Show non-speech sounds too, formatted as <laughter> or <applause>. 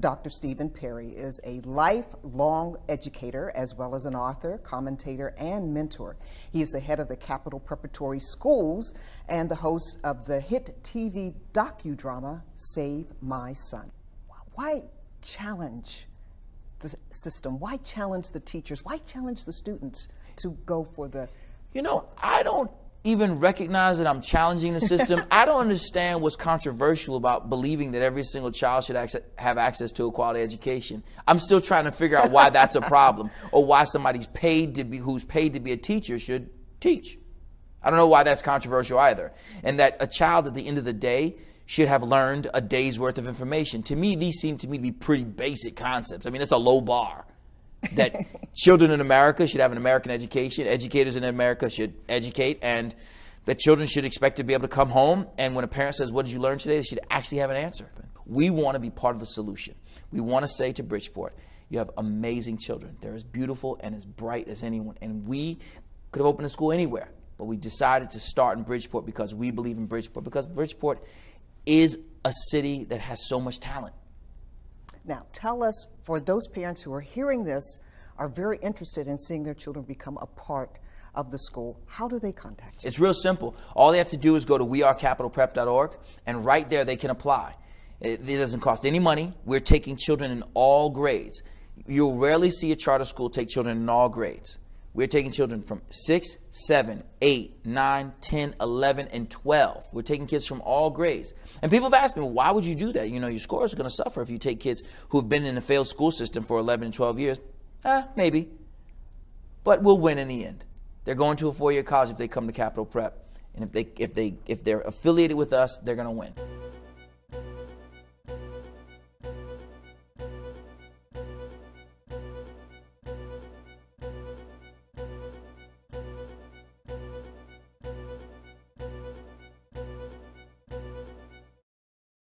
Dr. Stephen Perry is a lifelong educator as well as an author, commentator, and mentor. He is the head of the Capital Preparatory Schools and the host of the hit TV docudrama Save My Son. Why challenge the system? Why challenge the teachers? Why challenge the students to go for the you know, I don't even recognize that I'm challenging the system. <laughs> I don't understand what's controversial about believing that every single child should access, have access to a quality education. I'm still trying to figure out why that's a problem <laughs> or why somebody's paid to be who's paid to be a teacher should teach. I don't know why that's controversial either. And that a child at the end of the day should have learned a day's worth of information. To me, these seem to me to be pretty basic concepts. I mean, it's a low bar that children in America should have an American education, educators in America should educate, and that children should expect to be able to come home. And when a parent says, What did you learn today? they should actually have an answer. We want to be part of the solution. We want to say to Bridgeport, You have amazing children. They're as beautiful and as bright as anyone. And we could have opened a school anywhere, but we decided to start in Bridgeport because we believe in Bridgeport, because Bridgeport is a city that has so much talent. Now, tell us for those parents who are hearing this, are very interested in seeing their children become a part of the school, how do they contact you? It's real simple. All they have to do is go to wearecapitalprep.org, and right there they can apply. It, it doesn't cost any money. We're taking children in all grades. You'll rarely see a charter school take children in all grades. We're taking children from 6, 7, 8, 9, 10, 11, and 12. We're taking kids from all grades. And people have asked me, well, why would you do that? You know, your scores are going to suffer if you take kids who've been in a failed school system for 11 and 12 years. Eh, maybe. But we'll win in the end. They're going to a four year college if they come to Capital Prep. And if, they, if, they, if they're affiliated with us, they're going to win.